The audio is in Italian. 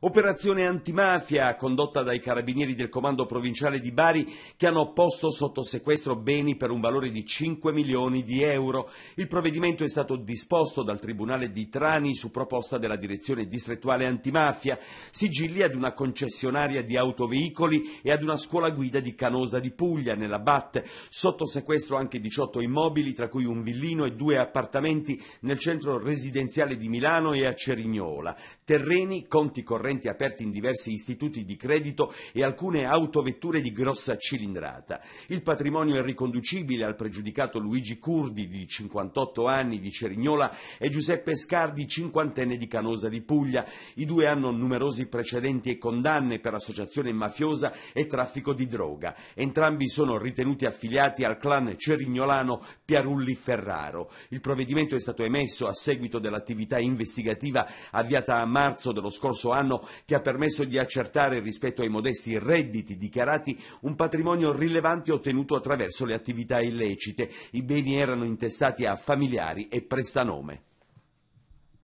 Operazione antimafia condotta dai carabinieri del comando provinciale di Bari che hanno posto sotto sequestro beni per un valore di 5 milioni di euro. Il provvedimento è stato disposto dal Tribunale di Trani su proposta della Direzione Distrettuale Antimafia, sigilli ad una concessionaria di autoveicoli e ad una scuola guida di Canosa di Puglia, nella BAT. Sotto sequestro anche 18 immobili, tra cui un villino e due appartamenti nel centro residenziale di Milano e a Cerignola. Terreni, conti correnti correnti aperti in diversi istituti di credito e alcune autovetture di grossa cilindrata. Il patrimonio è riconducibile al pregiudicato Luigi Curdi, di 58 anni, di Cerignola, e Giuseppe Scardi, cinquantenne di Canosa di Puglia. I due hanno numerosi precedenti e condanne per associazione mafiosa e traffico di droga. Entrambi sono ritenuti affiliati al clan cerignolano Piarulli Ferraro. Il provvedimento è stato emesso a seguito dell'attività investigativa avviata a marzo dello scorso anno anno che ha permesso di accertare rispetto ai modesti redditi dichiarati un patrimonio rilevante ottenuto attraverso le attività illecite. I beni erano intestati a familiari e prestanome.